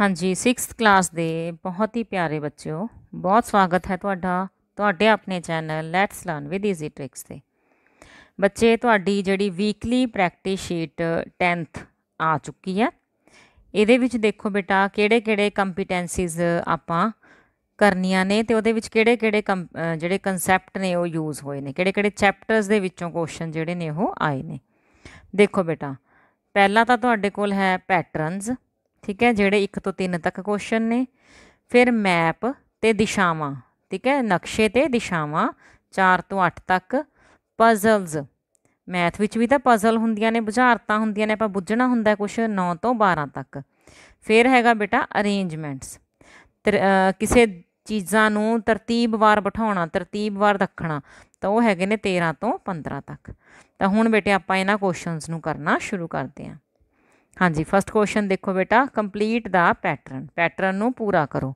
ਹਾਂਜੀ 6th class ਦੇ ਬਹੁਤ ਹੀ ਪਿਆਰੇ ਬੱਚਿਓ ਬਹੁਤ ਸਵਾਗਤ ਹੈ ਤੁਹਾਡਾ ਤੁਹਾਡੇ ਆਪਣੇ channel let's learn with easy tricks ਤੇ ਬੱਚੇ ਤੁਹਾਡੀ ਜਿਹੜੀ ਵੀਕਲੀ ਪ੍ਰੈਕਟਿਸ ਸ਼ੀਟ 10th ਆ ਚੁੱਕੀ ਹੈ ਇਹਦੇ ਵਿੱਚ ਦੇਖੋ ਬੇਟਾ ਕਿਹੜੇ-ਕਿਹੜੇ ਕੰਪੀਟੈਂਸੀਜ਼ ਆਪਾਂ ਕਰਨੀਆਂ ਨੇ ਤੇ ਉਹਦੇ ਵਿੱਚ ਕਿਹੜੇ-ਕਿਹੜੇ ਜਿਹੜੇ ਕਨਸੈਪਟ ਨੇ ਉਹ ਯੂਜ਼ ਹੋਏ ਨੇ ਕਿਹੜੇ-ਕਿਹੜੇ ਚੈਪਟਰਸ ਦੇ ਵਿੱਚੋਂ ਕੁਐਸਚਨ ਜਿਹੜੇ ਨੇ ਉਹ ਆਏ ਨੇ ਦੇਖੋ ਬੇਟਾ ਪਹਿਲਾ ਤਾਂ ਤੁਹਾਡੇ ਕੋਲ ਹੈ ਪੈਟਰਨਸ ਠੀਕ ਹੈ ਜਿਹੜੇ 1 ਤੋਂ 3 ਤੱਕ ਕੁਐਸਚਨ ਨੇ ਫਿਰ ਮੈਪ ਤੇ ਦਿਸ਼ਾਵਾਂ ਠੀਕ ਹੈ ਨਕਸ਼ੇ ਤੇ ਦਿਸ਼ਾਵਾਂ 4 ਤੋਂ 8 ਤੱਕ ਪਜ਼ਲਸ ਮੈਥ ਵਿੱਚ ਵੀ ਤਾਂ ਪਜ਼ਲ ਹੁੰਦੀਆਂ ਨੇ ਬੁਝਾਰਤਾਂ ਹੁੰਦੀਆਂ ਨੇ ਆਪਾਂ ਬੁੱਝਣਾ ਹੁੰਦਾ ਕੁਝ 9 ਤੋਂ 12 ਤੱਕ ਫਿਰ ਹੈਗਾ ਬੇਟਾ ਅਰੇਂਜਮੈਂਟਸ ਕਿਸੇ ਚੀਜ਼ਾਂ ਨੂੰ ਤਰਤੀਬਵਾਰ ਬਿਠਾਉਣਾ ਤਰਤੀਬਵਾਰ ਰੱਖਣਾ ਤਾਂ ਉਹ ਹੈਗੇ ਨੇ 13 ਤੋਂ 15 ਤੱਕ ਤਾਂ ਹੁਣ ਬੇਟੇ ਆਪਾਂ ਇਹਨਾਂ ਕੁਐਸਚਨਸ ਨੂੰ ਕਰਨਾ ਸ਼ੁਰੂ ਕਰਦੇ ਹਾਂ ਹਾਂਜੀ ਫਸਟ ਕੁਐਸਚਨ ਦੇਖੋ ਬੇਟਾ ਕੰਪਲੀਟ ਦਾ ਪੈਟਰਨ ਪੈਟਰਨ ਨੂੰ ਪੂਰਾ ਕਰੋ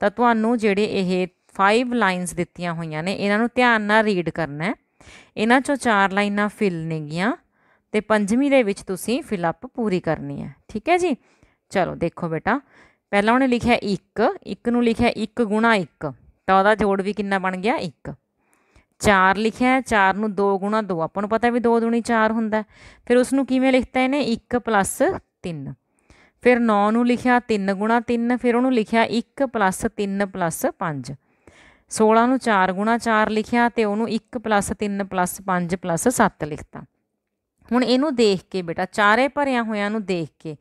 ਤਾਂ ਤੁਹਾਨੂੰ ਜਿਹੜੇ ਇਹ 5 ਲਾਈਨਸ ਦਿੱਤੀਆਂ ਹੋਈਆਂ ਨੇ ਇਹਨਾਂ ਨੂੰ ਧਿਆਨ ਨਾਲ ਰੀਡ ਕਰਨਾ ਹੈ ਇਹਨਾਂ ਚੋਂ ਚਾਰ ਲਾਈਨਾਂ ਫਿਲ ਨੇਗੀਆਂ ਤੇ ਪੰਜਵੀਂ ਦੇ ਵਿੱਚ ਤੁਸੀਂ ਫਿਲ ਅਪ ਪੂਰੀ ਕਰਨੀ ਹੈ ਠੀਕ ਹੈ ਜੀ ਚਲੋ ਦੇਖੋ ਬੇਟਾ ਪਹਿਲਾਂ ਉਹਨੇ ਲਿਖਿਆ 1 1 ਨੂੰ ਲਿਖਿਆ 1 1 ਤਾਂ ਉਹਦਾ ਜੋੜ ਵੀ ਕਿੰਨਾ ਬਣ ਗਿਆ 1 4 ਲਿਖਿਆ ਹੈ 4 ਨੂੰ 2 ਗੁਣਾ 2 ਆਪਾਂ ਨੂੰ ਪਤਾ ਵੀ 2 ਦੁਣੀ 4 ਹੁੰਦਾ ਫਿਰ ਉਸ ਨੂੰ ਕਿਵੇਂ ਲਿਖਤਾ ਇਹਨੇ 1 ਪਲੱਸ 3 ਫਿਰ 9 ਨੂੰ ਲਿਖਿਆ 3 ਗੁਣਾ 3 ਫਿਰ ਉਹਨੂੰ ਲਿਖਿਆ 1 ਪਲੱਸ 3 ਪਲੱਸ 5 16 ਨੂੰ 4 ਗੁਣਾ 4 ਲਿਖਿਆ ਤੇ ਉਹਨੂੰ 1 ਪਲੱਸ 3 ਪਲੱਸ 5 ਪਲੱਸ 7 ਲਿਖਤਾ ਹੁਣ ਇਹਨੂੰ ਦੇਖ ਕੇ ਬੇਟਾ ਚਾਰੇ ਭਰਿਆ ਹੋਇਆਂ ਨੂੰ ਦੇਖ ਕੇ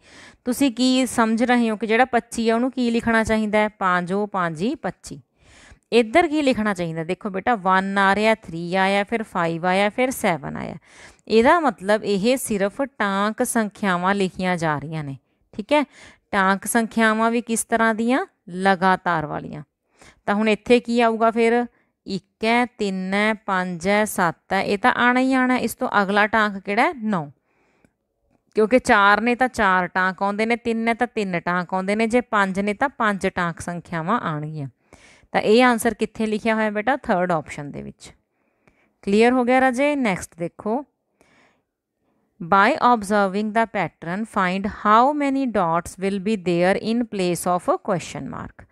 ਤੁਸੀਂ ਕੀ ਸਮਝ ਰਹੇ ਹੋ ਕਿ ਜਿਹੜਾ 25 ਆ ਉਹਨੂੰ ਕੀ ਲਿਖਣਾ ਚਾਹੀਦਾ ਹੈ 5 5 25 ਇੱਧਰ ਕੀ ਲਿਖਣਾ ਚਾਹੀਦਾ ਦੇਖੋ ਬੇਟਾ 1 ਆ ਰਿਹਾ 3 ਆਇਆ ਫਿਰ 5 ਆਇਆ ਫਿਰ 7 ਆਇਆ ਇਹਦਾ ਮਤਲਬ ਇਹ ਸਿਰਫ ਟਾਂਕ ਸੰਖਿਆਵਾਂ ਲਿਖੀਆਂ ਜਾ ਰਹੀਆਂ ਨੇ ਠੀਕ ਹੈ ਟਾਂਕ ਸੰਖਿਆਵਾਂ ਵੀ ਕਿਸ ਤਰ੍ਹਾਂ ਦੀਆਂ ਲਗਾਤਾਰ ਵਾਲੀਆਂ ਤਾਂ ਹੁਣ ਇੱਥੇ ਕੀ ਆਊਗਾ ਫਿਰ 1 ਹੈ 3 ਹੈ 5 ਹੈ 7 ਹੈ ਇਹ ਤਾਂ ਆਣਾ ਹੀ ਆਣਾ ਇਸ ਤੋਂ ਅਗਲਾ ਟਾਂਕ ਕਿਹੜਾ 9 ਕਿਉਂਕਿ 4 ਨੇ ਤਾਂ 4 ਟਾਂਕ ਆਉਂਦੇ ਨੇ 3 ਨੇ ਤਾਂ 3 ਟਾਂਕ ਆਉਂਦੇ ਨੇ ਜੇ 5 ਨੇ ਤਾਂ 5 ਟਾਂਕ ਸੰਖਿਆਵਾਂ ਆਣਗੀਆਂ ਤਾਂ ਇਹ ਆਨਸਰ ਕਿੱਥੇ ਲਿਖਿਆ ਹੋਇਆ ਬੇਟਾ ਥਰਡ ਆਪਸ਼ਨ ਦੇ ਵਿੱਚ ਕਲੀਅਰ ਹੋ ਗਿਆ ਰਾਜੇ ਨੈਕਸਟ ਦੇਖੋ by observing the pattern find how many dots will be there in place of a question mark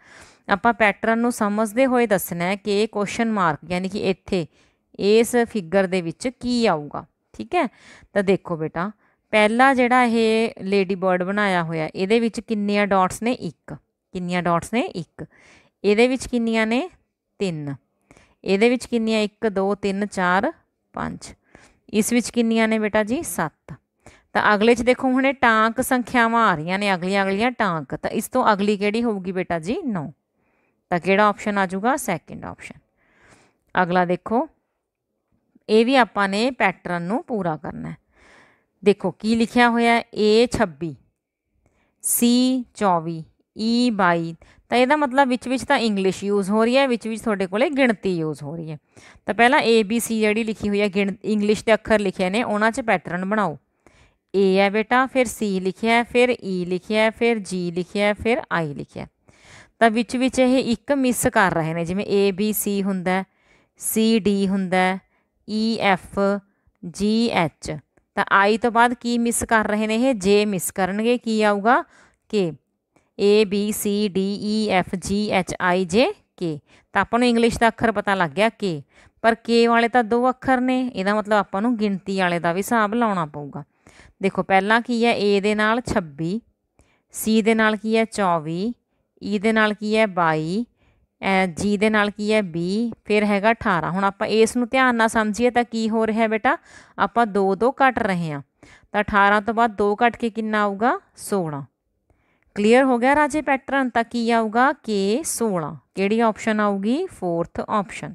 ਆਪਾਂ ਪੈਟਰਨ ਨੂੰ ਸਮਝਦੇ ਹੋਏ ਦੱਸਣਾ ਹੈ ਕਿ ਇਹ ਕੁਐਸਚਨ ਮਾਰਕ ਯਾਨੀ ਕਿ ਇੱਥੇ ਇਸ ਫਿਗਰ ਦੇ ਵਿੱਚ ਕੀ ਆਊਗਾ ਠੀਕ ਹੈ ਤਾਂ ਦੇਖੋ ਬੇਟਾ ਪਹਿਲਾ ਜਿਹੜਾ ਇਹ ਲੇਡੀ ਬਰਡ ਬਣਾਇਆ ਹੋਇਆ ਇਹਦੇ ਵਿੱਚ ਕਿੰਨੀਆਂ ਡਾਟਸ ਨੇ 1 ਕਿੰਨੀਆਂ ਡਾਟਸ ਨੇ 1 ਇਹਦੇ ਵਿੱਚ ਕਿੰਨੀਆਂ ਨੇ 3 ਇਹਦੇ ਵਿੱਚ ਕਿੰਨੀਆਂ 1 2 3 4 5 ਇਸ ਵਿੱਚ ਕਿੰਨੀਆਂ ਨੇ ਬੇਟਾ ਜੀ 7 ਤਾਂ ਅਗਲੇ 'ਚ ਦੇਖੋ ਹੁਣੇ ਟਾਂਕ ਸੰਖਿਆਵਾਂ ਆ ਰਹੀਆਂ ਨੇ ਅਗਲੀਆਂ ਅਗਲੀਆਂ ਟਾਂਕ ਤਾਂ ਇਸ ਤੋਂ ਅਗਲੀ ਕਿਹੜੀ ਹੋਊਗੀ ਬੇਟਾ ਜੀ 9 ਤਾਂ ਕਿਹੜਾ ਆਪਸ਼ਨ ਆ ਜਾਊਗਾ ਸੈਕਿੰਡ ਆਪਸ਼ਨ ਅਗਲਾ ਦੇਖੋ ਇਹ ਵੀ ਆਪਾਂ ਨੇ ਪੈਟਰਨ ਨੂੰ ਪੂਰਾ ਕਰਨਾ ਹੈ ਦੇਖੋ ਕੀ ਲਿਖਿਆ ਹੋਇਆ ਹੈ A 26 C 24 ਈ e ਬਾਈ ਤਾਂ ਇਹਦਾ ਮਤਲਬ ਵਿੱਚ ਵਿੱਚ ਤਾਂ ਇੰਗਲਿਸ਼ ਯੂਜ਼ ਹੋ ਰਹੀ ਹੈ ਵਿੱਚ ਵਿੱਚ ਤੁਹਾਡੇ ਕੋਲੇ ਗਿਣਤੀ ਯੂਜ਼ ਹੋ ਰਹੀ ਹੈ ਤਾਂ ਪਹਿਲਾਂ ਏ ਬੀ ਸੀ ਜਿਹੜੀ ਲਿਖੀ ਹੋਈ ਹੈ ਗਿਣ ਇੰਗਲਿਸ਼ ਦੇ ਅੱਖਰ ਲਿਖੇ ਨੇ ਉਹਨਾਂ 'ਚ ਪੈਟਰਨ ਬਣਾਓ ਏ ਹੈ ਬੇਟਾ ਫਿਰ ਸੀ ਲਿਖਿਆ ਫਿਰ ਈ e ਲਿਖਿਆ ਫਿਰ ਜੀ ਲਿਖਿਆ ਫਿਰ ਆਈ ਲਿਖਿਆ ਤਾਂ ਵਿੱਚ ਵਿੱਚ ਇਹ ਇੱਕ ਮਿਸ ਕਰ ਰਹੇ ਨੇ ਜਿਵੇਂ ਏ ਬੀ ਸੀ ਹੁੰਦਾ ਸੀ ਡੀ ਹੁੰਦਾ ਈ ਐਫ ਜੀ ਐਚ ਤਾਂ ਆਈ ਤੋਂ ਬਾਅਦ ਕੀ ਮਿਸ ਕਰ ਰਹੇ ਨੇ ਇਹ ਜੇ ਮਿਸ ਕਰਨਗੇ ਕੀ ਆਊਗਾ ਕੇ A B C D E F G H I J K ਤਾਂ ਆਪਾਂ ਨੂੰ ਇੰਗਲਿਸ਼ ਦਾ ਅੱਖਰ ਪਤਾ ਲੱਗ ਗਿਆ ਕੇ ਪਰ ਕੇ ਵਾਲੇ ਤਾਂ ਦੋ ਅੱਖਰ ਨੇ ਇਹਦਾ ਮਤਲਬ ਆਪਾਂ ਨੂੰ ਗਿਣਤੀ ਵਾਲੇ ਦਾ ਵੀ ਹਿਸਾਬ ਲਾਉਣਾ ਪਊਗਾ ਦੇਖੋ ਪਹਿਲਾਂ ਕੀ ਹੈ ਏ ਦੇ ਨਾਲ 26 ਸੀ ਦੇ ਨਾਲ ਕੀ ਹੈ 24 ਈ e ਦੇ ਨਾਲ ਕੀ ਹੈ 22 ਜੀ ਦੇ ਨਾਲ ਕੀ ਹੈ 20 ਫਿਰ ਹੈਗਾ 18 ਹੁਣ ਆਪਾਂ ਇਸ ਨੂੰ ਧਿਆਨ ਨਾਲ ਸਮਝੀਏ ਤਾਂ ਕੀ ਹੋ ਰਿਹਾ ਬੇਟਾ ਆਪਾਂ 2 2 ਕੱਟ ਰਹੇ ਹਾਂ ਤਾਂ 18 ਤੋਂ ਬਾਅਦ 2 ਕੱਟ ਕੇ ਕਿੰਨਾ ਆਊਗਾ 16 ਕਲੀਅਰ ਹੋ ਗਿਆ ਰਾਜੇ ਪੈਟਰਨ ਤਾਂ ਕੀ ਆਊਗਾ ਕੇ 16 ਕਿਹੜੀ ਆਪਸ਼ਨ ਆਊਗੀ 4th ਆਪਸ਼ਨ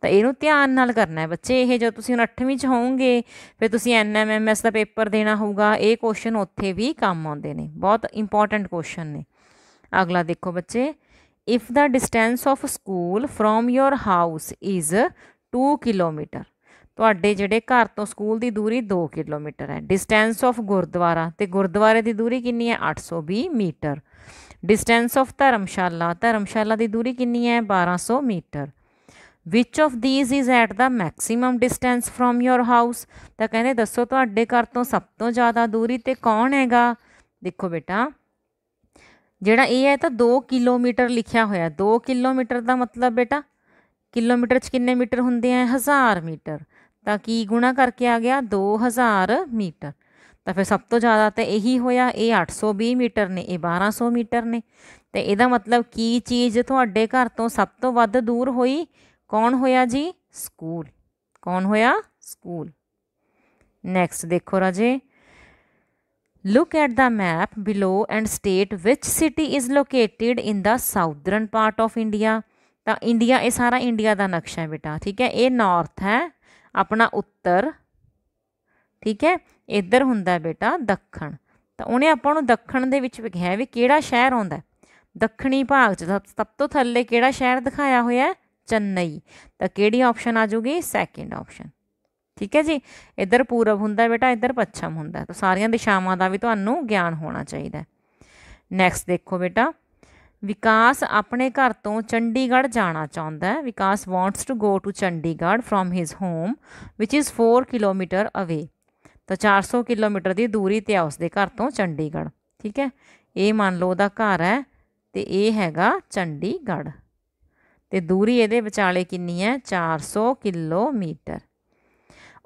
ਤਾਂ ਇਹਨੂੰ ਧਿਆਨ ਨਾਲ ਕਰਨਾ ਹੈ ਬੱਚੇ ਇਹ ਜੋ ਤੁਸੀਂ ਹੁਣ 8ਵੀਂ ਚ ਹੋਵੋਗੇ ਫਿਰ ਤੁਸੀਂ ਐਨਐਮਐਮਐਸ ਦਾ ਪੇਪਰ ਦੇਣਾ ਹੋਊਗਾ ਇਹ ਕੁਐਸਚਨ ਉੱਥੇ ਵੀ ਕੰਮ ਆਉਂਦੇ ਨੇ ਬਹੁਤ ਇੰਪੋਰਟੈਂਟ ਕੁਐਸਚਨ ਨੇ ਅਗਲਾ ਦੇਖੋ ਬੱਚੇ if the distance of school from your house is 2 kilometre ਤੁਹਾਡੇ ਜਿਹੜੇ ਘਰ ਤੋਂ ਸਕੂਲ ਦੀ ਦੂਰੀ 2 ਕਿਲੋਮੀਟਰ ਹੈ ਡਿਸਟੈਂਸ ਆਫ ਗੁਰਦੁਆਰਾ ਤੇ ਗੁਰਦੁਆਰੇ ਦੀ ਦੂਰੀ ਕਿੰਨੀ ਹੈ 820 metre distance of Dharamshala Dharamshala ਦੀ ਦੂਰੀ ਕਿੰਨੀ ਹੈ 1200 metre which of these is at the maximum distance from your house ਤਾਂ ਕਹਿੰਦੇ ਦੱਸੋ ਤੁਹਾਡੇ ਘਰ ਤੋਂ ਸਭ ਤੋਂ ਜ਼ਿਆਦਾ ਦੂਰੀ ਤੇ ਕੌਣ ਹੈਗਾ ਦੇਖੋ ਬੇਟਾ ਜਿਹੜਾ ਇਹ ਹੈ ਤਾਂ 2 ਕਿਲੋਮੀਟਰ ਲਿਖਿਆ ਹੋਇਆ 2 ਕਿਲੋਮੀਟਰ ਦਾ ਮਤਲਬ ਬੇਟਾ ਕਿਲੋਮੀਟਰ ਚ ਕਿੰਨੇ ਮੀਟਰ ਹੁੰਦੇ ਆ 1000 ਮੀਟਰ ਤਾਂ ਕੀ ਗੁਣਾ ਕਰਕੇ ਆ ਗਿਆ 2000 ਮੀਟਰ ਤਾਂ ਫਿਰ ਸਭ ਤੋਂ ਜ਼ਿਆਦਾ ਤਾਂ ਇਹੀ ਹੋਇਆ ਇਹ 820 ਮੀਟਰ ਨੇ ਇਹ 1200 ਮੀਟਰ ਨੇ ਤੇ ਇਹਦਾ ਮਤਲਬ ਕੀ ਚੀਜ਼ ਤੁਹਾਡੇ ਘਰ ਤੋਂ ਸਭ ਤੋਂ ਵੱਧ ਦੂਰ ਹੋਈ ਕੌਣ ਹੋਇਆ ਜੀ ਸਕੂਲ ਕੌਣ ਹੋਇਆ ਸਕੂਲ ਨੈਕਸਟ ਦੇਖੋ ਰਾਜੇ look at the map below and state which city is located in the southern part of India ਤਾਂ ਇੰਡੀਆ ਇਹ ਸਾਰਾ ਇੰਡੀਆ ਦਾ ਨਕਸ਼ਾ ਹੈ ਬੇਟਾ ਠੀਕ ਹੈ ਇਹ ਨਾਰਥ ਹੈ ਆਪਣਾ ਉੱਤਰ ਠੀਕ ਹੈ ਇੱਧਰ ਹੁੰਦਾ ਬੇਟਾ ਦੱਖਣ ਤਾਂ ਉਹਨੇ ਆਪਾਂ ਨੂੰ ਦੱਖਣ ਦੇ ਵਿੱਚ ਵਿਖਾਇਆ ਵੀ ਕਿਹੜਾ ਸ਼ਹਿਰ ਆਉਂਦਾ ਦੱਖਣੀ ਭਾਗ 'ਚ ਸਭ ਤੋਂ ਥੱਲੇ ਕਿਹੜਾ ਸ਼ਹਿਰ ਦਿਖਾਇਆ ਹੋਇਆ ਹੈ ਚੰਨਈ ਤਾਂ ਕਿਹੜੀ ਆਪਸ਼ਨ ਆ ਜੂਗੀ ਸੈਕਿੰਡ ਆਪਸ਼ਨ ਠੀਕ ਹੈ ਜੀ ਇੱਧਰ ਪੂਰਬ ਹੁੰਦਾ ਬੇਟਾ ਇੱਧਰ ਪੱਛਮ ਹੁੰਦਾ ਤਾਂ ਸਾਰੀਆਂ ਦਿਸ਼ਾਵਾਂ ਦਾ ਵੀ ਤੁਹਾਨੂੰ ਗਿਆਨ ਹੋਣਾ ਚਾਹੀਦਾ ਨੈਕਸਟ ਦੇਖੋ ਬੇਟਾ ਵਿਕਾਸ ਆਪਣੇ ਘਰ ਤੋਂ ਚੰਡੀਗੜ੍ਹ ਜਾਣਾ ਚਾਹੁੰਦਾ ਹੈ Vikas wants to go to Chandigarh from his home which is 4 kilometre away ਤਾਂ 400 ਕਿਲੋਮੀਟਰ ਦੀ ਦੂਰੀ ਤੇ ਆ ਉਸਦੇ ਘਰ ਤੋਂ ਚੰਡੀਗੜ੍ਹ ਠੀਕ ਹੈ ਇਹ ਮੰਨ ਲਓ ਉਹਦਾ ਘਰ ਹੈ ਤੇ ਇਹ ਹੈਗਾ ਚੰਡੀਗੜ੍ਹ ਤੇ ਦੂਰੀ ਇਹਦੇ ਵਿਚਾਲੇ ਕਿੰਨੀ ਹੈ 400 ਕਿਲੋਮੀਟਰ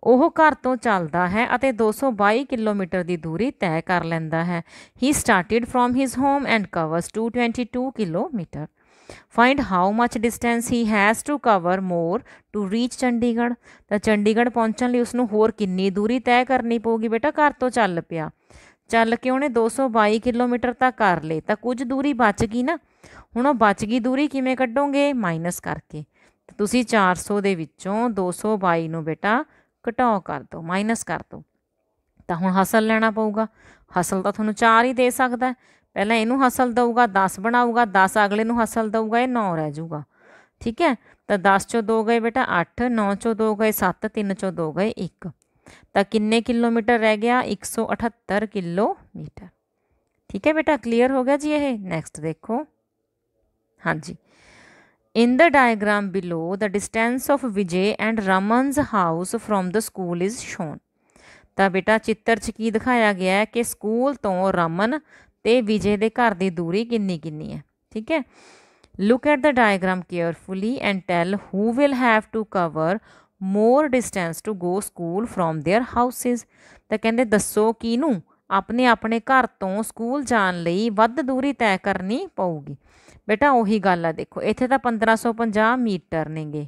ਉਹ ਘਰ ਤੋਂ ਚੱਲਦਾ ਹੈ ਅਤੇ 222 ਕਿਲੋਮੀਟਰ ਦੀ ਦੂਰੀ ਤੈਅ ਕਰ ਲੈਂਦਾ ਹੈ he started from his home and covers 222 kilometre find how much distance he has to cover more to reach Chandigarh ਤਾਂ ਚੰਡੀਗੜ੍ਹ ਪਹੁੰਚਣ ਲਈ ਉਸ ਨੂੰ ਹੋਰ ਕਿੰਨੀ ਦੂਰੀ ਤੈਅ ਕਰਨੀ ਪਊਗੀ ਬੇਟਾ ਘਰ ਤੋਂ ਚੱਲ ਪਿਆ ਚੱਲ ਕੇ ਉਹਨੇ 222 ਕਿਲੋਮੀਟਰ ਤੱਕ ਕਰ ਲਏ ਤਾਂ ਕੁਝ ਦੂਰੀ ਬਚ ਗਈ ਨਾ ਹੁਣ ਉਹ ਬਚ ਗਈ ਦੂਰੀ ਕਿਵੇਂ ਕੱਢੋਗੇ ਮਾਈਨਸ ਕਰਕੇ ਤੁਸੀਂ 400 ਦੇ ਵਿੱਚੋਂ 222 ਨੂੰ ਬੇਟਾ ਘਟਾਓ ਕਰ ਦੋ ਮਾਈਨਸ ਕਰ ਦੋ ਤਾਂ ਹੁਣ ਹਸਲ ਲੈਣਾ ਪਊਗਾ ਹਸਲ ਤਾਂ ਤੁਹਾਨੂੰ 4 ਹੀ ਦੇ ਸਕਦਾ ਪਹਿਲਾਂ ਇਹਨੂੰ ਹਸਲ ਦਊਗਾ 10 ਬਣਾਊਗਾ 10 ਅਗਲੇ ਨੂੰ ਹਸਲ ਦਊਗਾ ਇਹ 9 ਰਹਿ ਜਾਊਗਾ ਠੀਕ ਹੈ ਤਾਂ 10 ਚੋਂ 2 ਗਏ ਬੇਟਾ 8 9 ਚੋਂ 2 ਗਏ 7 3 ਚੋਂ 2 ਗਏ 1 ਤਾਂ ਕਿੰਨੇ ਕਿਲੋਮੀਟਰ ਰਹਿ ਗਿਆ 178 ਕਿਲੋਮੀਟਰ ਠੀਕ ਹੈ ਬੇਟਾ ਕਲੀਅਰ ਹੋ ਗਿਆ ਜੀ ਇਹ ਨੈਕਸਟ ਦੇਖੋ ਹਾਂਜੀ In the diagram below, the distance of Vijay and Raman's house from the school is shown. ਤਾਂ ਬੇਟਾ ਚਿੱਤਰ 'ਚ ਕੀ ਦਿਖਾਇਆ ਗਿਆ ਹੈ ਕਿ ਸਕੂਲ ਤੋਂ ਰਮਨ ਤੇ ਵਿਜੇ ਦੇ ਘਰ ਦੀ ਦੂਰੀ ਕਿੰਨੀ ਕਿੰਨੀ ਹੈ ਠੀਕ ਹੈ look at the diagram carefully and tell who will have to cover more distance to go school from their houses ਤਾਂ ਕਹਿੰਦੇ ਦੱਸੋ ਕਿਨੂੰ ਆਪਣੇ ਆਪਣੇ ਘਰ ਤੋਂ ਸਕੂਲ ਜਾਣ ਲਈ ਵੱਧ ਦੂਰੀ ਤੈਅ ਕਰਨੀ ਪਊਗੀ ਬੇਟਾ ਉਹੀ ਗੱਲ ਆ ਦੇਖੋ ਇੱਥੇ ਤਾਂ 1550 ਮੀਟਰ ਨੇਗੇ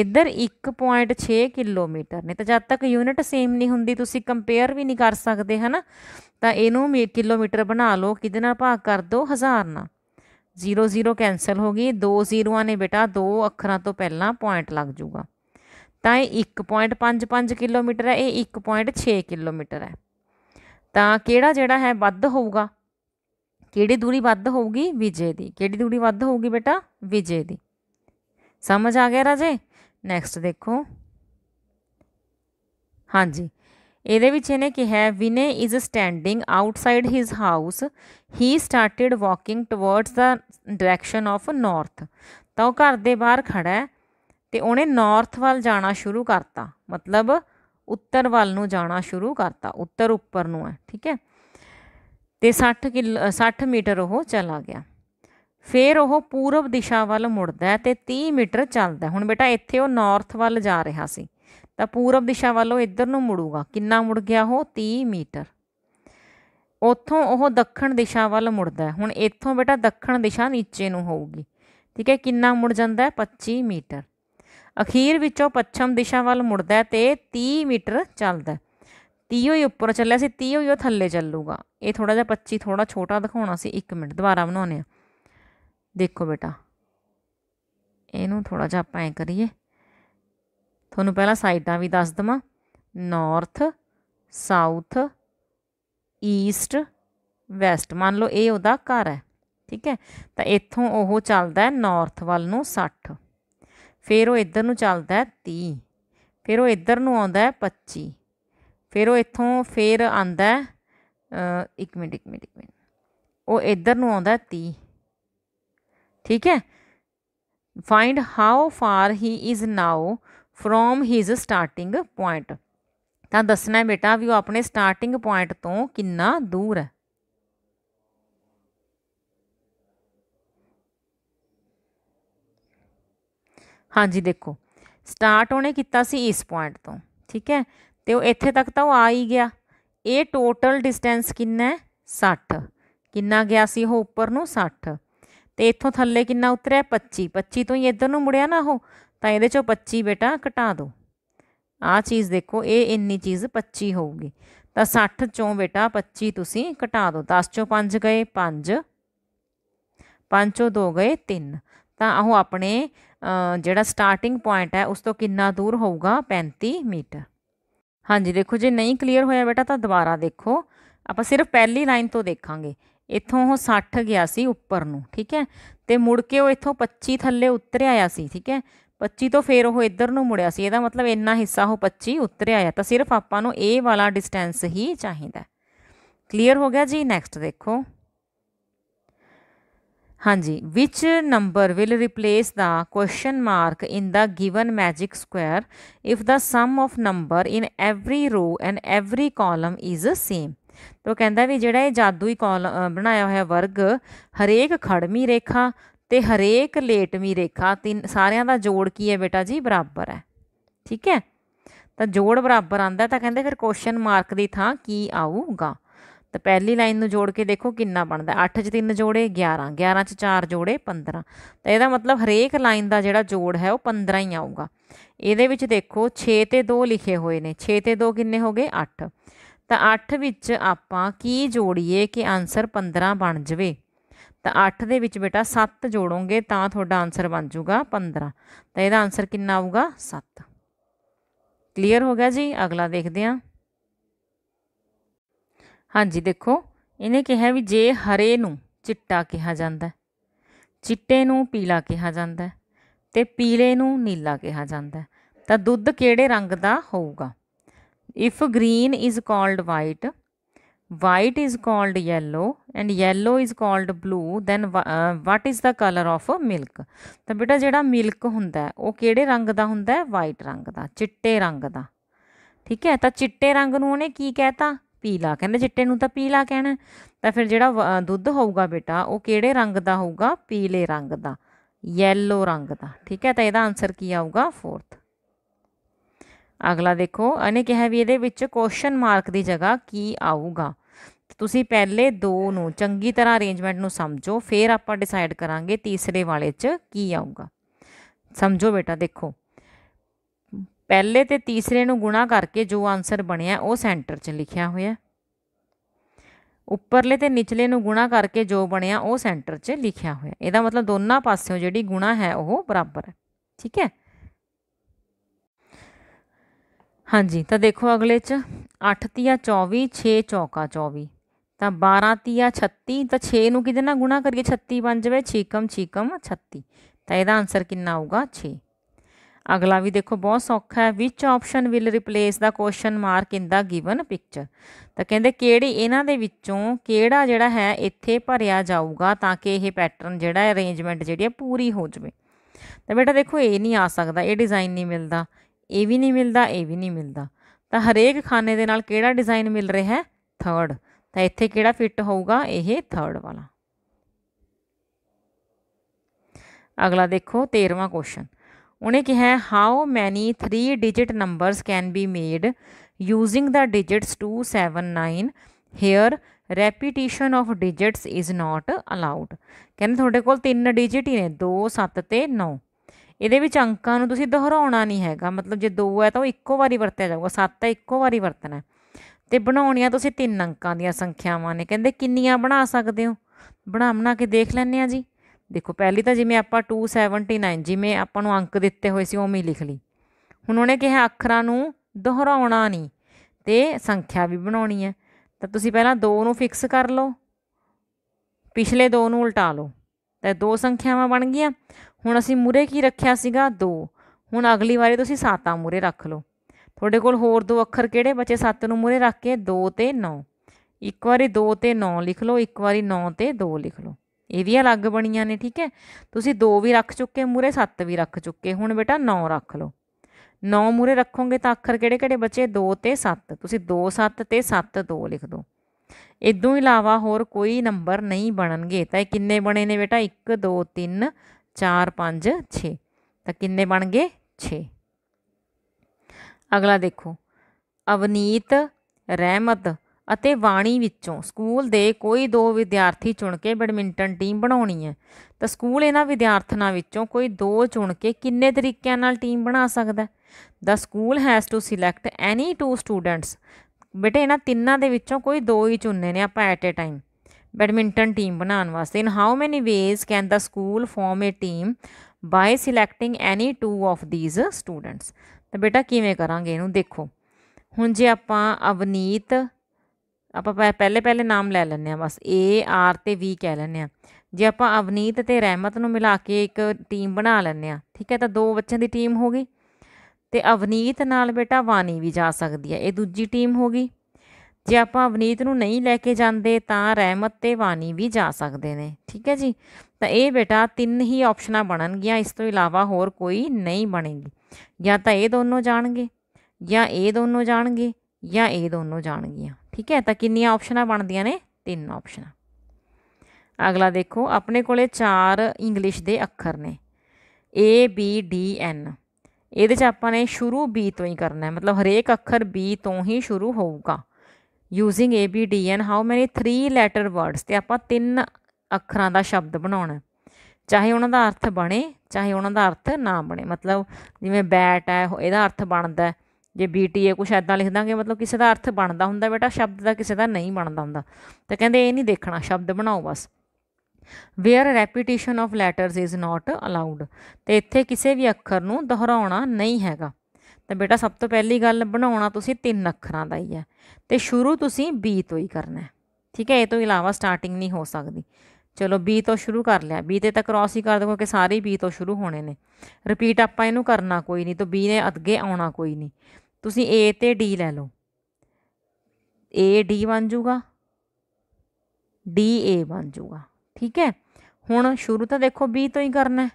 ਇੱਧਰ 1.6 ਕਿਲੋਮੀਟਰ ਨੇ ਤਾਂ ਜਦ ਤੱਕ ਯੂਨਿਟ ਸੇਮ ਨਹੀਂ ਹੁੰਦੀ ਤੁਸੀਂ ਕੰਪੇਅਰ ਵੀ ਨਹੀਂ ਕਰ ਸਕਦੇ ਹਨਾ ਤਾਂ ਇਹਨੂੰ ਕਿਲੋਮੀਟਰ ਬਣਾ ਲਓ ਕਿਹਦੇ ਨਾਲ ਭਾਗ ਕਰ ਦਿਓ ਹਜ਼ਾਰ ਨਾਲ 00 ਕੈਨਸਲ ਹੋ ਗਈ ਦੋ ਜ਼ੀਰੋਆਂ ਨੇ ਬੇਟਾ ਦੋ ਅੱਖਰਾਂ ਤੋਂ ਪਹਿਲਾਂ ਪੁਆਇੰਟ ਲੱਗ ਜਾਊਗਾ ਤਾਂ ਇਹ 1.55 ਕਿਲੋਮੀਟਰ ਹੈ ਇਹ 1.6 ਕਿਲੋਮੀਟਰ ਹੈ ਤਾਂ ਕਿਹੜਾ ਜਿਹੜਾ ਹੈ ਵੱਧ ਹੋਊਗਾ ਕਿਹੜੀ ਦੂਰੀ ਵੱਧ ਹੋਊਗੀ ਵਿਜੇ ਦੀ ਕਿਹੜੀ ਦੂਰੀ ਵੱਧ ਹੋਊਗੀ ਬੇਟਾ ਵਿਜੇ ਦੀ ਸਮਝ ਆ ਗਿਆ ਰਾਜੇ ਨੈਕਸਟ ਦੇਖੋ ਹਾਂਜੀ ਇਹਦੇ ਵਿੱਚ ਇਹਨੇ ਕਿਹਾ Vinay is standing outside his house he started walking towards the direction of north ਤਾਂ ਉਹ ਘਰ ਦੇ ਬਾਹਰ ਖੜਾ ਹੈ ਤੇ ਉਹਨੇ ਨਾਰਥ ਵੱਲ ਜਾਣਾ ਸ਼ੁਰੂ ਕਰਤਾ ਮਤਲਬ ਉੱਤਰ ਵੱਲ ਨੂੰ ਜਾਣਾ ਸ਼ੁਰੂ ਕਰਤਾ ਉੱਤਰ ਉੱਪਰ ਨੂੰ ਹੈ ਠੀਕ ਹੈ ਤੇ 60 ਕਿਲ 60 ਮੀਟਰ ਉਹ ਚਲਾ ਗਿਆ ਫਿਰ ਉਹ ਪੂਰਬ ਦਿਸ਼ਾ ਵੱਲ ਮੁੜਦਾ ਤੇ 30 ਮੀਟਰ ਚੱਲਦਾ ਹੁਣ ਬੇਟਾ ਇੱਥੇ ਉਹ ਨਾਰਥ ਵੱਲ ਜਾ ਰਿਹਾ ਸੀ ਤਾਂ ਪੂਰਬ ਦਿਸ਼ਾ ਵੱਲ ਉਹ ਇੱਧਰ ਨੂੰ ਮੁੜੂਗਾ ਕਿੰਨਾ ਮੁੜ ਗਿਆ ਉਹ 30 ਮੀਟਰ ਉੱਥੋਂ ਉਹ ਦੱਖਣ ਦਿਸ਼ਾ ਵੱਲ ਮੁੜਦਾ ਹੁਣ ਇੱਥੋਂ ਬੇਟਾ ਦੱਖਣ ਦਿਸ਼ਾ ਨੀਚੇ ਨੂੰ ਹੋਊਗੀ ਠੀਕ ਹੈ ਕਿੰਨਾ ਮੁੜ ਜਾਂਦਾ ਹੈ 25 ਮੀਟਰ ਅਖੀਰ ਵਿੱਚੋਂ ਪੱਛਮ ਦਿਸ਼ਾ ਵੱਲ ਮੁੜਦਾ ਤੇ 30 ਮੀਟਰ ਚੱਲਦਾ ਤੀਓ ਹੀ ਉੱਪਰ ਚੱਲਿਆ ਸੀ ਤੀਓ ਹੀ ਉਹ ਥੱਲੇ ਚੱਲੂਗਾ ਇਹ ਥੋੜਾ ਜਿਹਾ 25 ਥੋੜਾ ਛੋਟਾ ਦਿਖਾਉਣਾ ਸੀ 1 ਮਿੰਟ ਦੁਬਾਰਾ ਬਣਾਉਨੇ ਆ ਦੇਖੋ ਬੇਟਾ ਇਹਨੂੰ ਥੋੜਾ ਜਿਹਾ ਆਪਾਂ ਐ ਕਰੀਏ ਤੁਹਾਨੂੰ ਪਹਿਲਾਂ ਸਾਈਡਾਂ ਵੀ ਦੱਸ ਦਵਾਂ ਨਾਰਥ ਸਾਊਥ ਈਸਟ ਵੈਸਟ ਮੰਨ ਲਓ ਇਹ ਉਹਦਾ ਘਰ ਹੈ ਠੀਕ ਹੈ ਤਾਂ ਇੱਥੋਂ ਉਹ ਚੱਲਦਾ ਹੈ ਨਾਰਥ ਵੱਲ ਨੂੰ 60 ਫਿਰ ਉਹ ਇੱਧਰ ਨੂੰ ਚੱਲਦਾ ਹੈ 30 ਫਿਰ ਉਹ ਇੱਧਰ ਨੂੰ ਆਉਂਦਾ ਹੈ 25 ਫਿਰ ਉਹ ਇੱਥੋਂ ਫੇਰ ਆਂਦਾ ਇੱਕ ਮਿੰਟ ਇੱਕ ਮਿੰਟ ਇੱਕ ਮਿੰਟ ਉਹ ਇੱਧਰ ਨੂੰ ਆਉਂਦਾ 30 ਠੀਕ ਹੈ find how far he is now from his starting point ਤਾਂ ਦੱਸਣਾ ਬੇਟਾ ਵੀ ਉਹ ਆਪਣੇ ਸਟਾਰਟਿੰਗ ਪੁਆਇੰਟ ਤੋਂ ਕਿੰਨਾ ਦੂਰ ਹੈ ਹਾਂਜੀ ਦੇਖੋ ਸਟਾਰਟ ਉਹਨੇ ਕੀਤਾ ਸੀ ਇਸ ਪੁਆਇੰਟ ਤੋਂ ਠੀਕ ਹੈ ਤੇ ਉਹ ਇੱਥੇ ਤੱਕ ਤਾਂ ਉਹ ਆ ਹੀ ਗਿਆ ਇਹ ਟੋਟਲ ਡਿਸਟੈਂਸ ਕਿੰਨਾ ਹੈ 60 ਕਿੰਨਾ ਗਿਆ ਸੀ ਉਹ ਉੱਪਰ ਨੂੰ 60 ਤੇ ਇੱਥੋਂ ਥੱਲੇ ਕਿੰਨਾ ਉਤਰਿਆ 25 25 ਤੋਂ ਹੀ ਇੱਧਰ ਨੂੰ ਮੁੜਿਆ ਨਾ ਉਹ ਤਾਂ ਇਹਦੇ ਚੋਂ 25 ਬੇਟਾ ਘਟਾ ਦਿਓ ਆ ਚੀਜ਼ ਦੇਖੋ ਇਹ ਇੰਨੀ ਚੀਜ਼ 25 ਹੋਊਗੀ ਤਾਂ 60 ਚੋਂ ਬੇਟਾ 25 ਤੁਸੀਂ ਘਟਾ ਦਿਓ 10 ਚੋਂ 5 ਗਏ 5 5 ਚੋਂ 2 ਗਏ 3 ਤਾਂ ਉਹ ਆਪਣੇ ਜਿਹੜਾ ਸਟਾਰਟਿੰਗ ਪੁਆਇੰਟ ਹੈ ਉਸ ਤੋਂ ਕਿੰਨਾ ਦੂਰ ਹੋਊਗਾ 35 ਮੀਟਰ ਹਾਂਜੀ ਦੇਖੋ ਜੇ ਨਹੀਂ ਕਲੀਅਰ ਹੋਇਆ ਬੇਟਾ ਤਾਂ ਦੁਬਾਰਾ ਦੇਖੋ ਆਪਾਂ ਸਿਰਫ ਪਹਿਲੀ ਲਾਈਨ ਤੋਂ ਦੇਖਾਂਗੇ ਇੱਥੋਂ ਉਹ 60 ਗਿਆ ਸੀ ਉੱਪਰ ਨੂੰ ਠੀਕ ਹੈ ਤੇ ਮੁੜ ਕੇ ਉਹ ਇੱਥੋਂ 25 ਥੱਲੇ ਉੱਤਰ ਆਇਆ ਸੀ ਠੀਕ ਹੈ 25 ਤੋਂ ਫੇਰ ਉਹ ਇੱਧਰ ਨੂੰ ਮੁੜਿਆ ਸੀ ਇਹਦਾ ਮਤਲਬ ਇੰਨਾ ਹਿੱਸਾ ਉਹ 25 ਉੱਤਰ ਆਇਆ ਤਾਂ ਸਿਰਫ ਆਪਾਂ ਨੂੰ ਇਹ ਵਾਲਾ ਡਿਸਟੈਂਸ ਹੀ ਚਾਹੀਦਾ ਕਲੀਅਰ ਹੋ ਗਿਆ ਜੀ ਨੈਕਸਟ ਦੇਖੋ ਹਾਂਜੀ which number will replace the question mark in the given magic square if the sum of number in every row and every column is a same ਤੋ ਕਹਿੰਦਾ ਵੀ ਜਿਹੜਾ ਇਹ ਜਾਦੂਈ ਕਾਲਮ ਬਣਾਇਆ ਹੋਇਆ ਵਰਗ ਹਰੇਕ ਖੜਮੀ ਰੇਖਾ ਤੇ ਹਰੇਕ ਲੇਟਮੀ ਰੇਖਾ ਤਿੰਨ ਸਾਰਿਆਂ ਦਾ ਜੋੜ ਕੀ ਹੈ ਬੇਟਾ ਜੀ ਬਰਾਬਰ ਹੈ ਠੀਕ ਹੈ ਤਾਂ ਜੋੜ ਬਰਾਬਰ ਆਂਦਾ ਤਾਂ ਕਹਿੰਦੇ ਫਿਰ ਕੁਐਸਚਨ ਮਾਰਕ ਦੀ ਥਾਂ ਕੀ ਆਊਗਾ ਤਾਂ ਪਹਿਲੀ ਲਾਈਨ ਨੂੰ ਜੋੜ ਕੇ ਦੇਖੋ ਕਿੰਨਾ ਬਣਦਾ 8 ਚ 3 ਜੋੜੇ 11 11 ਚ 4 ਜੋੜੇ 15 ਤਾਂ ਇਹਦਾ ਮਤਲਬ ਹਰੇਕ ਲਾਈਨ ਦਾ ਜਿਹੜਾ ਜੋੜ ਹੈ ਉਹ 15 ਹੀ ਆਊਗਾ ਇਹਦੇ ਵਿੱਚ ਦੇਖੋ 6 ਤੇ 2 ਲਿਖੇ ਹੋਏ ਨੇ 6 ਤੇ 2 ਕਿੰਨੇ ਹੋ ਗਏ 8 ਤਾਂ 8 ਵਿੱਚ ਆਪਾਂ ਕੀ ਜੋੜੀਏ ਕਿ ਆਨਸਰ 15 ਬਣ ਜਵੇ ਤਾਂ 8 ਦੇ ਵਿੱਚ ਬੇਟਾ 7 ਜੋੜੋਗੇ ਤਾਂ ਤੁਹਾਡਾ ਆਨਸਰ ਬਣ ਜਾਊਗਾ 15 ਤਾਂ ਇਹਦਾ ਆਨਸਰ ਕਿੰਨਾ ਆਊਗਾ 7 ਕਲੀਅਰ ਹੋ ਗਿਆ ਜੀ ਅਗਲਾ ਦੇਖਦੇ ਹਾਂ ਹਾਂਜੀ ਦੇਖੋ ਇਹਨੇ ਕਿਹਾ ਵੀ ਜੇ ਹਰੇ ਨੂੰ ਚਿੱਟਾ ਕਿਹਾ ਜਾਂਦਾ ਹੈ ਚਿੱਟੇ ਨੂੰ ਪੀਲਾ ਕਿਹਾ ਜਾਂਦਾ ਹੈ ਤੇ ਪੀਲੇ ਨੂੰ ਨੀਲਾ ਕਿਹਾ ਜਾਂਦਾ ਹੈ ਤਾਂ ਦੁੱਧ ਕਿਹੜੇ ਰੰਗ ਦਾ ਹੋਊਗਾ if green is called white white is called yellow and yellow is called blue then what is the colour of milk ਤਾਂ ਬੇਟਾ ਜਿਹੜਾ ਮਿਲਕ ਹੁੰਦਾ ਉਹ ਕਿਹੜੇ ਰੰਗ ਦਾ ਹੁੰਦਾ ਹੈ ਵਾਈਟ ਰੰਗ ਦਾ ਚਿੱਟੇ ਰੰਗ ਦਾ ਠੀਕ ਹੈ ਤਾਂ ਚਿੱਟੇ ਰੰਗ ਨੂੰ ਉਹਨੇ ਕੀ ਕਹਿਤਾ ਪੀਲਾ ਕਹਿੰਦੇ ਚਿੱਟੇ ਨੂੰ ਤਾਂ ਪੀਲਾ ਕਹਿਣਾ ਤਾਂ ਫਿਰ ਜਿਹੜਾ ਦੁੱਧ ਹੋਊਗਾ ਬੇਟਾ ਉਹ ਕਿਹੜੇ ਰੰਗ ਦਾ ਹੋਊਗਾ ਪੀਲੇ ਰੰਗ ਦਾ ਯੈਲੋ ਰੰਗ ਦਾ ਠੀਕ ਹੈ ਤਾਂ ਇਹਦਾ ਆਨਸਰ ਕੀ ਆਊਗਾ 4th ਅਗਲਾ ਦੇਖੋ ਅਨੇ ਕਿਹਾ ਵੀ ਇਹਦੇ ਵਿੱਚ ਕੁਐਸਚਨ ਮਾਰਕ ਦੀ ਜਗ੍ਹਾ ਕੀ ਆਊਗਾ ਤੁਸੀਂ ਪਹਿਲੇ ਦੋ ਨੂੰ ਚੰਗੀ ਤਰ੍ਹਾਂ ਅਰੇਂਜਮੈਂਟ ਨੂੰ ਸਮਝੋ ਫਿਰ ਆਪਾਂ ਡਿਸਾਈਡ ਕਰਾਂਗੇ ਤੀਸਰੇ ਵਾਲੇ 'ਚ ਕੀ ਆਊਗਾ ਸਮਝੋ ਬੇਟਾ ਦੇਖੋ ਪਹਿਲੇ ਤੇ ਤੀਸਰੇ ਨੂੰ ਗੁਣਾ ਕਰਕੇ ਜੋ ਆਨਸਰ ਬਣਿਆ ਉਹ ਸੈਂਟਰ 'ਚ ਲਿਖਿਆ ਹੋਇਆ ਉੱਪਰਲੇ ਤੇ ਨਿਚਲੇ ਨੂੰ ਗੁਣਾ ਕਰਕੇ ਜੋ ਬਣਿਆ ਉਹ ਸੈਂਟਰ 'ਚ ਲਿਖਿਆ ਹੋਇਆ ਇਹਦਾ ਮਤਲਬ ਦੋਨਾਂ ਪਾਸਿਓਂ ਜਿਹੜੀ ਗੁਣਾ ਹੈ ਉਹ ਬਰਾਬਰ ਹੈ ਠੀਕ ਹੈ ਹਾਂਜੀ ਤਾਂ ਦੇਖੋ ਅਗਲੇ 'ਚ 8 ਤੀਆ 24 6 ਚੌਕਾ 24 ਤਾਂ 12 ਤੀਆ 36 ਤਾਂ 6 ਨੂੰ ਕਿਹਦੇ ਨਾਲ ਗੁਣਾ ਕਰੀਏ 36 ਬਣ ਜਾਵੇ 6 ਕਮ 6 ਕਮ 36 ਤਾਂ ਇਹਦਾ ਆਨਸਰ ਕਿੰਨਾ ਆਊਗਾ 6 ਅਗਲਾ ਵੀ ਦੇਖੋ ਬਹੁਤ ਸੌਖਾ ਹੈ which option will replace the question mark in the given picture ਤਾਂ ਕਹਿੰਦੇ ਕਿਹੜੀ ਇਹਨਾਂ ਦੇ ਵਿੱਚੋਂ ਕਿਹੜਾ ਜਿਹੜਾ ਹੈ ਇੱਥੇ ਭਰਿਆ ਜਾਊਗਾ ਤਾਂ ਕਿ ਇਹ ਪੈਟਰਨ ਜਿਹੜਾ ਹੈ ਅਰੇਂਜਮੈਂਟ ਜਿਹੜੀ ਹੈ ਪੂਰੀ ਹੋ ਜਾਵੇ ਤਾਂ ਬੇਟਾ ਦੇਖੋ ਇਹ ਨਹੀਂ ਆ ਸਕਦਾ ਇਹ ਡਿਜ਼ਾਈਨ ਨਹੀਂ ਮਿਲਦਾ ਇਹ ਵੀ ਨਹੀਂ ਮਿਲਦਾ ਇਹ ਵੀ ਨਹੀਂ ਮਿਲਦਾ ਤਾਂ ਹਰੇਕ ਖਾਨੇ ਦੇ ਨਾਲ ਕਿਹੜਾ ਡਿਜ਼ਾਈਨ ਮਿਲ ਰਿਹਾ ਹੈ ਥਰਡ ਤਾਂ ਇੱਥੇ ਕਿਹੜਾ ਫਿੱਟ ਹੋਊਗਾ ਇਹ ਥਰਡ ਵਾਲਾ ਅਗਲਾ ਦੇਖੋ 13ਵਾਂ ਕੁਐਸਚਨ ਉਹਨੇ ਕਿਹਾ how many 3 digit numbers can be made using the digits 279 here repetition of digits is not allowed ਕਹਿੰਦੇ ਤੁਹਾਡੇ ਕੋਲ ਤਿੰਨ ਡਿਜਿਟ ਹੀ ਨੇ 2 7 ਤੇ 9 ਇਹਦੇ ਵਿੱਚ ਅੰਕਾਂ ਨੂੰ ਤੁਸੀਂ ਦੁਹਰਾਉਣਾ ਨਹੀਂ ਹੈਗਾ ਮਤਲਬ ਜੇ 2 ਹੈ ਤਾਂ ਉਹ ਇੱਕੋ ਵਾਰੀ ਵਰਤਿਆ ਜਾਊਗਾ 7 ਹੈ ਇੱਕੋ ਵਾਰੀ ਵਰਤਣਾ ਤੇ ਬਣਾਉਣੀਆਂ ਤੁਸੀਂ ਤਿੰਨ ਅੰਕਾਂ ਦੀਆਂ ਸੰਖਿਆਵਾਂ ਨੇ ਕਹਿੰਦੇ ਕਿੰਨੀਆਂ ਬਣਾ ਸਕਦੇ ਹੋ ਬਣਾ ਬਣਾ ਕੇ ਦੇਖ ਲੈਣੇ ਆ ਜੀ ਦੇਖੋ ਪਹਿਲੀ ਤਾਂ ਜਿਵੇਂ ਆਪਾਂ 279 ਜਿਵੇਂ ਆਪਾਂ ਨੂੰ ਅੰਕ ਦਿੱਤੇ ਹੋਏ ਸੀ ਉਵੇਂ ਹੀ ਲਿਖ ਲਈ ਹੁਣ ਉਹਨੇ ਕਿਹਾ ਅੱਖਰਾਂ ਨੂੰ ਦੁਹਰਾਉਣਾ ਨਹੀਂ ਤੇ ਸੰਖਿਆ ਵੀ ਬਣਾਉਣੀ ਹੈ ਤਾਂ ਤੁਸੀਂ ਪਹਿਲਾਂ 2 ਨੂੰ ਫਿਕਸ ਕਰ ਲਓ ਪਿਛਲੇ 2 ਨੂੰ ਉਲਟਾ ਲਓ ਤਾਂ ਦੋ ਸੰਖਿਆਵਾਂ ਬਣ ਗਈਆਂ ਹੁਣ ਅਸੀਂ ਮੂਰੇ ਕੀ ਰੱਖਿਆ ਸੀਗਾ 2 ਹੁਣ ਅਗਲੀ ਵਾਰੀ ਤੁਸੀਂ 7 ਮੂਰੇ ਰੱਖ ਲਓ ਤੁਹਾਡੇ ਕੋਲ ਹੋਰ ਦੋ ਅੱਖਰ ਕਿਹੜੇ ਬਚੇ 7 ਨੂੰ ਮੂਰੇ ਰੱਖ ਕੇ 2 ਤੇ 9 ਇੱਕ ਵਾਰੀ 2 ਤੇ 9 ਲਿਖ ਲਓ ਇੱਕ ਵਾਰੀ 9 ਤੇ 2 ਲਿਖ ਲਓ ਇਹ ਵੀ ਅਲੱਗ ਬਣੀਆਂ ਨੇ ਠੀਕ ਹੈ ਤੁਸੀਂ ਦੋ ਵੀ ਰੱਖ ਚੁੱਕੇ ਮੂਰੇ ਸੱਤ ਵੀ ਰੱਖ ਚੁੱਕੇ ਹੁਣ ਬੇਟਾ ਨੌ ਰੱਖ ਲਓ ਨੌ ਮੂਰੇ ਰੱਖੋਗੇ ਤਾਂ ਅੱਖਰ ਕਿਹੜੇ ਕਿਹੜੇ ਬਚੇ 2 ਤੇ 7 ਤੁਸੀਂ 2 7 ਤੇ 7 2 ਲਿਖ ਦਿਓ ਇਦੋਂ ਇਲਾਵਾ ਹੋਰ ਕੋਈ ਨੰਬਰ ਨਹੀਂ ਬਣਨਗੇ ਤਾਂ ਇਹ ਕਿੰਨੇ ਬਣੇ ਨੇ ਬੇਟਾ 1 2 3 4 5 6 ਤਾਂ ਕਿੰਨੇ ਬਣ ਗਏ 6 ਅਗਲਾ ਦੇਖੋ ਅਵਨੀਤ ਰਹਿਮਤ ਅਤੇ ਬਾਣੀ ਵਿੱਚੋਂ ਸਕੂਲ ਦੇ ਕੋਈ ਦੋ ਵਿਦਿਆਰਥੀ ਚੁਣ ਕੇ ਬੈਡਮਿੰਟਨ ਟੀਮ ਬਣਾਉਣੀ ਹੈ ਤਾਂ ਸਕੂਲ ਇਹਨਾਂ ਵਿਦਿਆਰਥੀਆਂ ਵਿੱਚੋਂ ਕੋਈ ਦੋ ਚੁਣ ਕੇ ਕਿੰਨੇ ਤਰੀਕਿਆਂ ਨਾਲ ਟੀਮ ਬਣਾ ਸਕਦਾ the school has to select any two students ਬੇਟੇ ਇਹਨਾਂ ਤਿੰਨਾਂ ਦੇ ਵਿੱਚੋਂ ਕੋਈ ਦੋ ਹੀ ਚੁਣਨੇ ਨੇ ਆਪਾਂ at a time badminton team ਬਣਾਉਣ ਵਾਸਤੇ in how many ways can the school form a team by selecting any two of these students ਤਾਂ ਬੇਟਾ ਕਿਵੇਂ ਕਰਾਂਗੇ ਇਹਨੂੰ ਦੇਖੋ ਹੁਣ ਜੇ ਆਪਾਂ ਅਵਨੀਤ ਆਪਾਂ ਪਹਿਲੇ ਪਹਿਲੇ ਨਾਮ ਲੈ ਲੈਂਦੇ ਆ ਬਸ ਏ ਆਰ ਤੇ ਵੀ ਕਹਿ ਲੈਂਦੇ ਆ ਜੇ ਆਪਾਂ ਅਵਨੀਤ ਤੇ ਰਹਿਮਤ ਨੂੰ ਮਿਲਾ ਕੇ ਇੱਕ ਟੀਮ ਬਣਾ ਲੈਂਦੇ ਆ ਠੀਕ ਹੈ ਤਾਂ ਦੋ ਬੱਚਿਆਂ ਦੀ ਟੀਮ ਹੋ ਗਈ ਤੇ ਅਵਨੀਤ ਨਾਲ ਬੇਟਾ ਵਾਨੀ ਵੀ ਜਾ ਸਕਦੀ ਹੈ ਇਹ ਦੂਜੀ ਟੀਮ ਹੋ ਗਈ ਜੇ ਆਪਾਂ ਅਵਨੀਤ ਨੂੰ ਨਹੀਂ ਲੈ ਕੇ ਜਾਂਦੇ ਤਾਂ ਰਹਿਮਤ ਤੇ ਵਾਨੀ ਵੀ ਜਾ ਸਕਦੇ ਨੇ ਠੀਕ ਹੈ ਜੀ ਤਾਂ ਇਹ ਬੇਟਾ ਤਿੰਨ ਹੀ ਆਪਸ਼ਨਾਂ ਬਣਨਗੀਆਂ ਇਸ ਤੋਂ ਇਲਾਵਾ ਹੋਰ ਕੋਈ ਨਹੀਂ ਬਣੇਗੀ ਜਾਂ ਤਾਂ ਇਹ ਦੋਨੋਂ ਜਾਣਗੇ ਜਾਂ ਇਹ ਦੋਨੋਂ ਜਾਣਗੇ ਜਾਂ ਇਹ ਦੋਨੋਂ ਜਾਣਗੀਆਂ ਠੀਕ ਹੈ ਤਾਂ ਕਿੰਨੀਆਂ ਆਪਸ਼ਨਾਂ ਬਣਦੀਆਂ ਨੇ ਤਿੰਨ ਆਪਸ਼ਨਾਂ ਅਗਲਾ ਦੇਖੋ ਆਪਣੇ ਕੋਲੇ ਚਾਰ ਇੰਗਲਿਸ਼ ਦੇ ਅੱਖਰ ਨੇ A B D N ਇਹਦੇ 'ਚ ਆਪਾਂ ਨੇ ਸ਼ੁਰੂ B ਤੋਂ ਹੀ ਕਰਨਾ ਹੈ ਮਤਲਬ ਹਰੇਕ ਅੱਖਰ B ਤੋਂ ਹੀ ਸ਼ੁਰੂ ਹੋਊਗਾ using A B D N how many 3 letter words ਤੇ ਆਪਾਂ ਤਿੰਨ ਅੱਖਰਾਂ ਦਾ ਸ਼ਬਦ ਬਣਾਉਣਾ ਚਾਹੇ ਉਹਨਾਂ ਦਾ ਅਰਥ ਬਣੇ ਚਾਹੇ ਉਹਨਾਂ ਦਾ ਅਰਥ ਨਾ ਬਣੇ ਮਤਲਬ ਜਿਵੇਂ ਬੈਟ ਹੈ ਇਹਦਾ ਅਰਥ ਬਣਦਾ ਜੇ ਬੀਟੀਏ ਕੁਛ ਐਦਾਂ ਲਿਖ ਦਾਂਗੇ ਮਤਲਬ ਕਿਸੇ ਦਾ ਅਰਥ ਬਣਦਾ ਹੁੰਦਾ ਬੇਟਾ ਸ਼ਬਦ ਦਾ ਕਿਸੇ ਦਾ ਨਹੀਂ ਬਣਦਾ ਹੁੰਦਾ ਤਾਂ ਕਹਿੰਦੇ ਇਹ ਨਹੀਂ ਦੇਖਣਾ ਸ਼ਬਦ ਬਣਾਓ ਬਸ where repetition of letters is not allowed ਤੇ ਇੱਥੇ ਕਿਸੇ ਵੀ ਅੱਖਰ ਨੂੰ ਦੁਹਰਾਉਣਾ ਨਹੀਂ ਹੈਗਾ ਤਾਂ ਬੇਟਾ ਸਭ ਤੋਂ ਪਹਿਲੀ ਗੱਲ ਬਣਾਉਣਾ ਤੁਸੀਂ ਤਿੰਨ ਅੱਖਰਾਂ ਦਾ ਹੀ ਹੈ ਤੇ ਸ਼ੁਰੂ ਤੁਸੀਂ ਬੀ ਤੋਂ ਹੀ ਕਰਨਾ ਹੈ ਠੀਕ ਹੈ ਇਹ ਤੋਂ ਇਲਾਵਾ ਸਟਾਰਟਿੰਗ ਨਹੀਂ ਹੋ ਸਕਦੀ ਚਲੋ ਬੀ ਤੋਂ ਸ਼ੁਰੂ ਕਰ ਲਿਆ ਬੀ ਤੇ ਤਾਂ ਕ੍ਰਾਸ ਹੀ ਕਰ ਦੋ ਕਿ ਸਾਰੇ ਬੀ ਤੋਂ ਸ਼ੁਰੂ ਹੋਣੇ ਨੇ ਰਿਪੀਟ ਆਪਾਂ ਇਹਨੂੰ ਕਰਨਾ ਕੋਈ ਨਹੀਂ ਤਾਂ ਬੀ ਨੇ ਅੱਗੇ ਆਉਣਾ ਕੋਈ ਨਹੀਂ ਤੁਸੀਂ A ਤੇ D ਲੈ ਲਓ A D ਬਣ ਜਾਊਗਾ D A ਬਣ ਜਾਊਗਾ ਠੀਕ ਹੈ ਹੁਣ ਸ਼ੁਰੂ ਤਾਂ ਦੇਖੋ B ਤੋਂ ਹੀ ਕਰਨਾ ਹੈ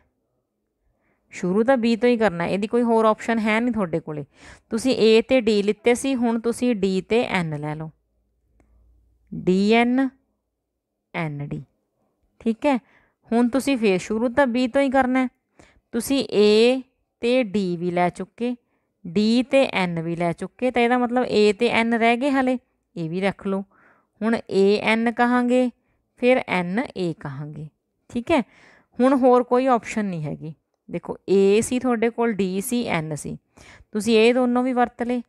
ਸ਼ੁਰੂ ਤਾਂ B ਤੋਂ ਹੀ ਕਰਨਾ ਇਹਦੀ ਕੋਈ ਹੋਰ ਆਪਸ਼ਨ ਹੈ ਨਹੀਂ ਤੁਹਾਡੇ ਕੋਲੇ ਤੁਸੀਂ A ਤੇ D ਲਿੱਤੇ ਸੀ ਹੁਣ ਤੁਸੀਂ D ਤੇ N ਲੈ ਲਓ DN ND ਠੀਕ ਹੈ ਹੁਣ ਤੁਸੀਂ ਫੇਰ ਸ਼ੁਰੂ ਤਾਂ B ਤੋਂ ਹੀ ਕਰਨਾ ਤੁਸੀਂ A ਤੇ D ਵੀ ਲੈ ਚੁੱਕੇ d ਤੇ n ਵੀ ਲੈ ਚੁੱਕੇ ਤਾਂ ਇਹਦਾ ਮਤਲਬ a ਤੇ n ਰਹਿ ਗਏ ਹਲੇ ਇਹ ਵੀ ਰੱਖ ਲਓ ਹੁਣ a n ਕਹਾਂਗੇ ਫਿਰ n a ਕਹਾਂਗੇ ਠੀਕ ਹੈ ਹੁਣ ਹੋਰ ਕੋਈ ਆਪਸ਼ਨ ਨਹੀਂ ਹੈਗੀ ਦੇਖੋ a ਸੀ ਤੁਹਾਡੇ ਕੋਲ d ਸੀ n ਸੀ ਤੁਸੀਂ ਇਹ ਦੋਨੋਂ ਵੀ ਵਰਤ ਲਏ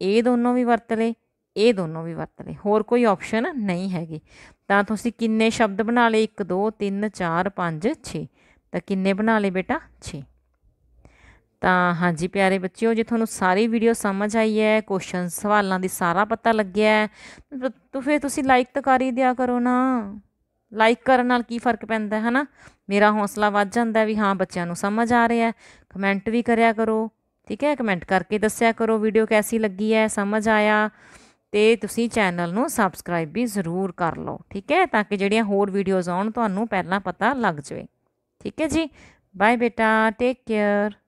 ਇਹ ਦੋਨੋਂ ਵੀ ਵਰਤ ਲਏ ਇਹ ਦੋਨੋਂ ਵੀ ਵਰਤ ਲਏ ਹੋਰ ਕੋਈ ਆਪਸ਼ਨ ਨਹੀਂ ਹੈਗੀ ਤਾਂ ਤੁਸੀਂ ਕਿੰਨੇ ਸ਼ਬਦ ਬਣਾ ਲਏ 1 2 3 4 5 6 ਤਾਂ ਕਿੰਨੇ ਬਣਾ ਲਏ ਬੇਟਾ 6 ਤਾਂ ਹਾਂਜੀ ਪਿਆਰੇ ਬੱਚਿਓ ਜੇ ਤੁਹਾਨੂੰ ਸਾਰੀ ਵੀਡੀਓ ਸਮਝ ਆਈ ਹੈ ਕੁਐਸਚਨ ਸਵਾਲਾਂ ਦੀ ਸਾਰਾ ਪਤਾ ਲੱਗਿਆ ਹੈ ਤਾਂ ਫਿਰ ਤੁਸੀਂ ਲਾਈਕ ਤਾਂ ਕਰ ਹੀ ਦਿਆ ਕਰੋ ਨਾ ਲਾਈਕ ਕਰਨ ਨਾਲ ਕੀ ਫਰਕ ਪੈਂਦਾ ਹੈ ਹਨਾ ਮੇਰਾ ਹੌਸਲਾ ਵੱਧ ਜਾਂਦਾ ਵੀ ਹਾਂ ਬੱਚਿਆਂ ਨੂੰ ਸਮਝ ਆ ਰਿਹਾ ਹੈ ਕਮੈਂਟ ਵੀ ਕਰਿਆ ਕਰੋ ਠੀਕ ਹੈ ਕਮੈਂਟ ਕਰਕੇ ਦੱਸਿਆ ਕਰੋ ਵੀਡੀਓ ਕੈਸੀ ਲੱਗੀ ਹੈ ਸਮਝ ਆਇਆ ਤੇ ਤੁਸੀਂ ਚੈਨਲ ਨੂੰ ਸਬਸਕ੍ਰਾਈਬ ਵੀ ਜ਼ਰੂਰ ਕਰ ਲਓ ਠੀਕ ਹੈ ਤਾਂ ਕਿ ਜਿਹੜੀਆਂ ਹੋਰ ਵੀਡੀਓਜ਼ ਆਉਣ ਤੁਹਾਨੂੰ ਪਹਿਲਾਂ ਪਤਾ ਲੱਗ ਜਾਵੇ ਠੀਕ ਹੈ ਜੀ ਬਾਏ ਬੇਟਾ ਟੇਕ ਕੇਅਰ